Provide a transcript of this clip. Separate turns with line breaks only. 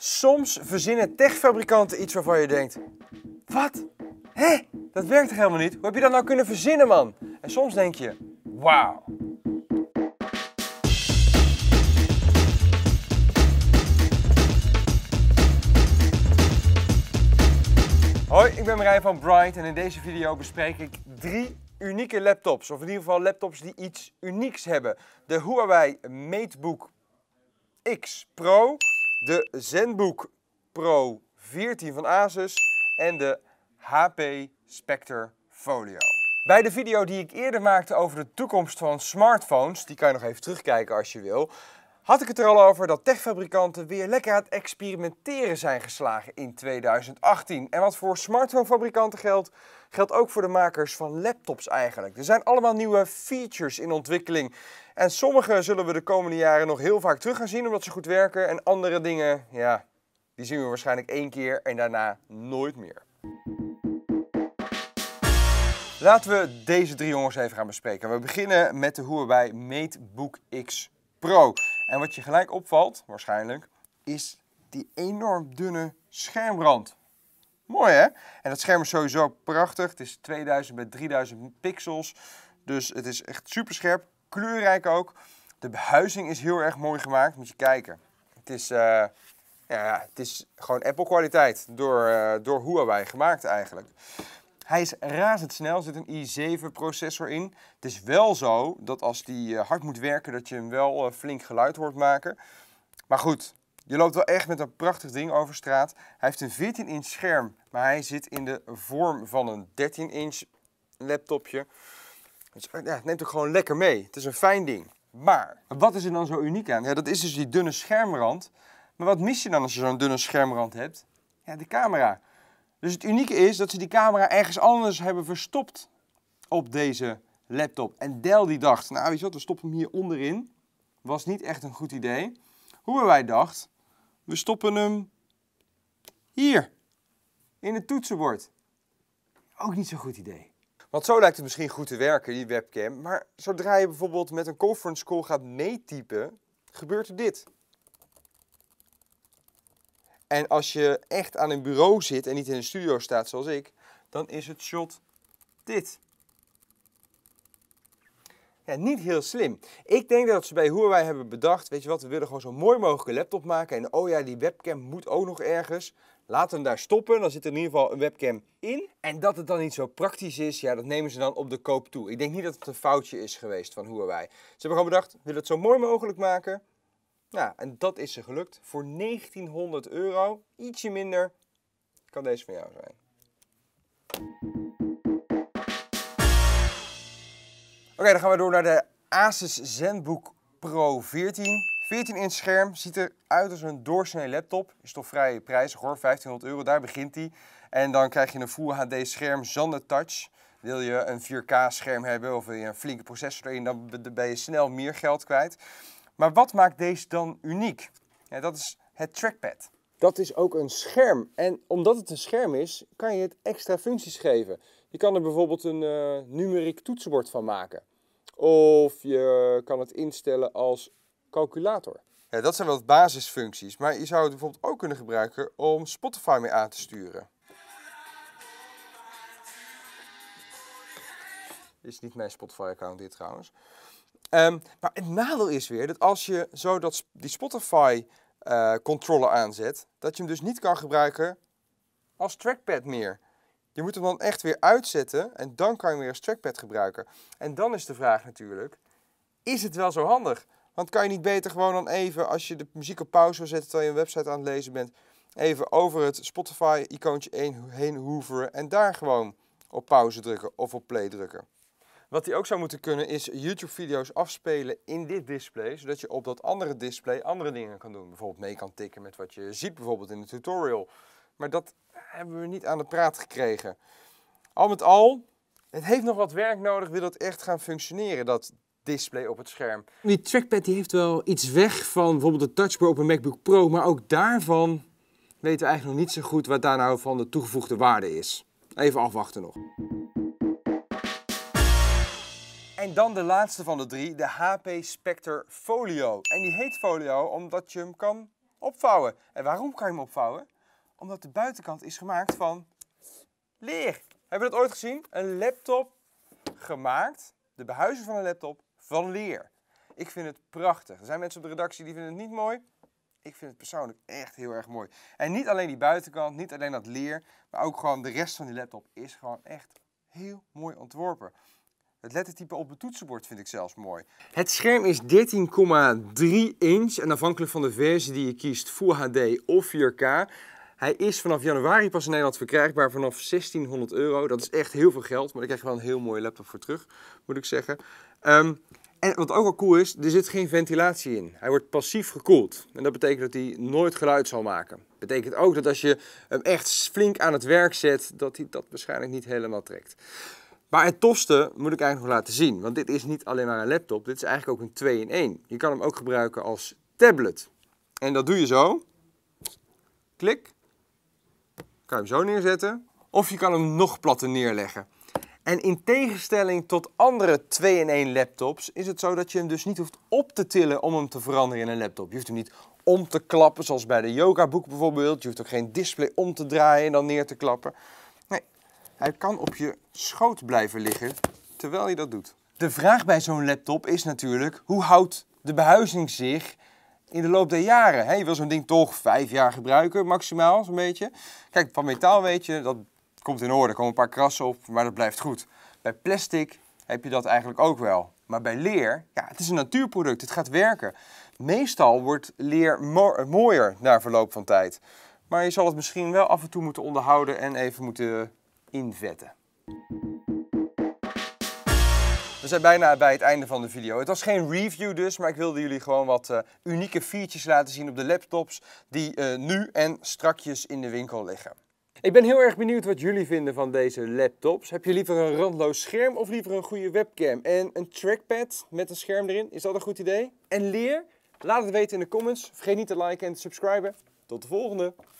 Soms verzinnen techfabrikanten iets waarvan je denkt: wat? Hé, dat werkt toch helemaal niet? Hoe heb je dat nou kunnen verzinnen, man? En soms denk je: wauw. Hoi, ik ben Marijn van Bright en in deze video bespreek ik drie unieke laptops. Of in ieder geval laptops die iets unieks hebben. De Huawei MateBook X Pro, de Zenbook Pro 14 van Asus en de HP Spectre Folio. Bij de video die ik eerder maakte over de toekomst van smartphones, die kan je nog even terugkijken als je wil, had ik het er al over dat techfabrikanten weer lekker aan het experimenteren zijn geslagen in 2018. En wat voor smartphonefabrikanten geldt, geldt ook voor de makers van laptops eigenlijk. Er zijn allemaal nieuwe features in ontwikkeling. En sommige zullen we de komende jaren nog heel vaak terug gaan zien omdat ze goed werken. En andere dingen, ja, die zien we waarschijnlijk één keer en daarna nooit meer. Laten we deze drie jongens even gaan bespreken. We beginnen met de Huawei MateBook X Pro. En wat je gelijk opvalt, waarschijnlijk, is die enorm dunne schermrand. Mooi hè? En dat scherm is sowieso prachtig. Het is 2000 bij 3000 pixels. Dus het is echt super scherp. Kleurrijk ook. De behuizing is heel erg mooi gemaakt. Moet je kijken. Het is, eh, ja, het is gewoon Apple kwaliteit. Door, uh, door Huawei gemaakt eigenlijk. Hij is razendsnel, er zit een i7-processor in. Het is wel zo dat als die eh, hard moet werken, dat je hem wel eh, flink geluid hoort maken. Maar goed, je loopt wel echt met een prachtig ding over straat. Hij heeft een 14-inch scherm, maar hij zit in de vorm van een 13-inch laptopje. ja, het neemt ook gewoon lekker mee. Het is een fijn ding. Maar, wat is er dan zo uniek aan? Ja, dat is dus die dunne schermrand. Maar wat mis je dan als je zo'n dunne schermrand hebt? Ja, de camera. Dus het unieke is dat ze die camera ergens anders hebben verstopt op deze laptop. En Dell die dacht, nou weet je wat, we stoppen hem hier onderin. Was niet echt een goed idee. Hoe wij dacht, we stoppen hem hier, in het toetsenbord. Ook niet zo'n goed idee. Want zo lijkt het misschien goed te werken, die webcam. Maar zodra je bijvoorbeeld met een conference call gaat meetypen, gebeurt er dit. En als je echt aan een bureau zit en niet in een studio staat zoals ik, dan is het shot dit. Ja, niet heel slim. Ik denk dat ze bij Huawei hebben bedacht, weet je wat, we willen gewoon zo mooi mogelijke laptop maken. En oh ja, die webcam moet ook nog ergens. Laten hem daar stoppen, dan zit er in ieder geval een webcam in. En dat het dan niet zo praktisch is, ja, dat nemen ze dan op de koop toe. Ik denk niet dat het een foutje is geweest van Huawei. Ze hebben gewoon bedacht, we willen het zo mooi mogelijk maken. Nou, en dat is ze gelukt. Voor 1900 euro, ietsje minder, kan deze van jou zijn. Oké, dan gaan we door naar de Asus ZenBook Pro 14. 14 inch scherm, ziet er uit als een doorsnee laptop. Is toch vrij prijzig hoor, 1500 euro, daar begint hij. En dan krijg je een Full HD scherm zonder touch. Wil je een 4K scherm hebben of wil je een flinke processor erin, dan ben je snel meer geld kwijt. Maar wat maakt deze dan uniek? Ja, dat is het trackpad. Dat is ook een scherm. En omdat het een scherm is, kan je het extra functies geven. Je kan er bijvoorbeeld een eh, numeriek toetsenbord van maken. Of je kan het instellen als calculator. Ja, dat zijn wel basisfuncties. Maar je zou het bijvoorbeeld ook kunnen gebruiken om Spotify mee aan te sturen. Dit is niet mijn Spotify-account dit trouwens. Ehm, maar het nadeel is weer dat als je zo dat, die Spotify-controller eh, aanzet, dat je hem dus niet kan gebruiken als trackpad meer. Je moet hem dan echt weer uitzetten en dan kan je hem weer als trackpad gebruiken. En dan is de vraag natuurlijk, is het wel zo handig? Want kan je niet beter gewoon dan even, als je de muziek op pauze wil zetten terwijl je een website aan het lezen bent, even over het Spotify-icoontje heen hoeveren en daar gewoon op pauze drukken of op play drukken? Wat hij ook zou moeten kunnen is YouTube-video's afspelen in dit display, zodat je op dat andere display andere dingen kan doen. Bijvoorbeeld mee kan tikken met wat je ziet bijvoorbeeld in de tutorial. Maar dat hebben we niet aan de praat gekregen. Al met al, het heeft nog wat werk nodig, wil dat echt gaan functioneren, dat display op het scherm. Die trackpad die heeft wel iets weg van bijvoorbeeld de touchbar op een MacBook Pro, maar ook daarvan weten we eigenlijk nog niet zo goed wat daar nou van de toegevoegde waarde is. Even afwachten nog. En dan de laatste van de drie, de HP Spectre Folio. En die heet Folio omdat je hem kan opvouwen. En waarom kan je hem opvouwen? Omdat de buitenkant is gemaakt van leer. Hebben we dat ooit gezien? Een laptop gemaakt, de behuizing van een laptop, van leer. Ik vind het prachtig. Er zijn mensen op de redactie die vinden het niet mooi. Ik vind het persoonlijk echt heel erg mooi. En niet alleen die buitenkant, niet alleen dat leer, maar ook gewoon de rest van die laptop is gewoon echt heel mooi ontworpen. Het lettertype op het toetsenbord vind ik zelfs mooi. Het scherm is 13,3 inch en afhankelijk van de versie die je kiest, Full HD of 4K. Hij is vanaf januari pas in Nederland verkrijgbaar vanaf 1600 euro. Dat is echt heel veel geld, maar daar krijg je wel een heel mooie laptop voor terug, moet ik zeggen. Ehm, en wat ook wel cool is, er zit geen ventilatie in. Hij wordt passief gekoeld. En dat betekent dat hij nooit geluid zal maken. Betekent ook dat als je hem echt flink aan het werk zet, dat hij dat waarschijnlijk niet helemaal trekt. Maar het tofste moet ik eigenlijk nog laten zien. Want dit is niet alleen maar een laptop, dit is eigenlijk ook een 2 in 1. Je kan hem ook gebruiken als tablet. En dat doe je zo. Klik. Kan je hem zo neerzetten. Of je kan hem nog platter neerleggen. En in tegenstelling tot andere 2-in-1 laptops is het zo dat je hem dus niet hoeft op te tillen om hem te veranderen in een laptop. Je hoeft hem niet om te klappen, zoals bij de yoga boek bijvoorbeeld. Je hoeft ook geen display om te draaien en dan neer te klappen. Hij kan op je schoot blijven liggen terwijl je dat doet. De vraag bij zo'n laptop is natuurlijk, hoe houdt de behuizing zich in de loop der jaren? He, je wil zo'n ding toch vijf jaar gebruiken, maximaal zo'n beetje. Kijk, van metaal weet je, dat komt in orde, er komen een paar krassen op, maar dat blijft goed. Bij plastic heb je dat eigenlijk ook wel. Maar bij leer, ja, het is een natuurproduct, het gaat werken. Meestal wordt leer eh, mooier na verloop van tijd. Maar je zal het misschien wel af en toe moeten onderhouden en even moeten invetten. We zijn bijna bij het einde van de video. Het was geen review dus, maar ik wilde jullie gewoon wat eh, unieke features laten zien op de laptops die eh, nu en strakjes in de winkel liggen. Ik ben heel erg benieuwd wat jullie vinden van deze laptops. Heb je liever een randloos scherm of liever een goede webcam? En een trackpad met een scherm erin, is dat een goed idee? En leer? Laat het weten in de comments. Vergeet niet te liken en te subscriben. Tot de volgende!